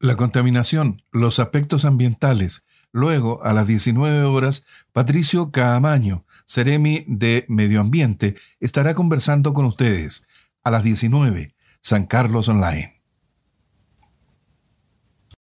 La contaminación, los aspectos ambientales. Luego, a las 19 horas, Patricio Caamaño, Ceremi de Medio Ambiente, estará conversando con ustedes. A las 19, San Carlos Online.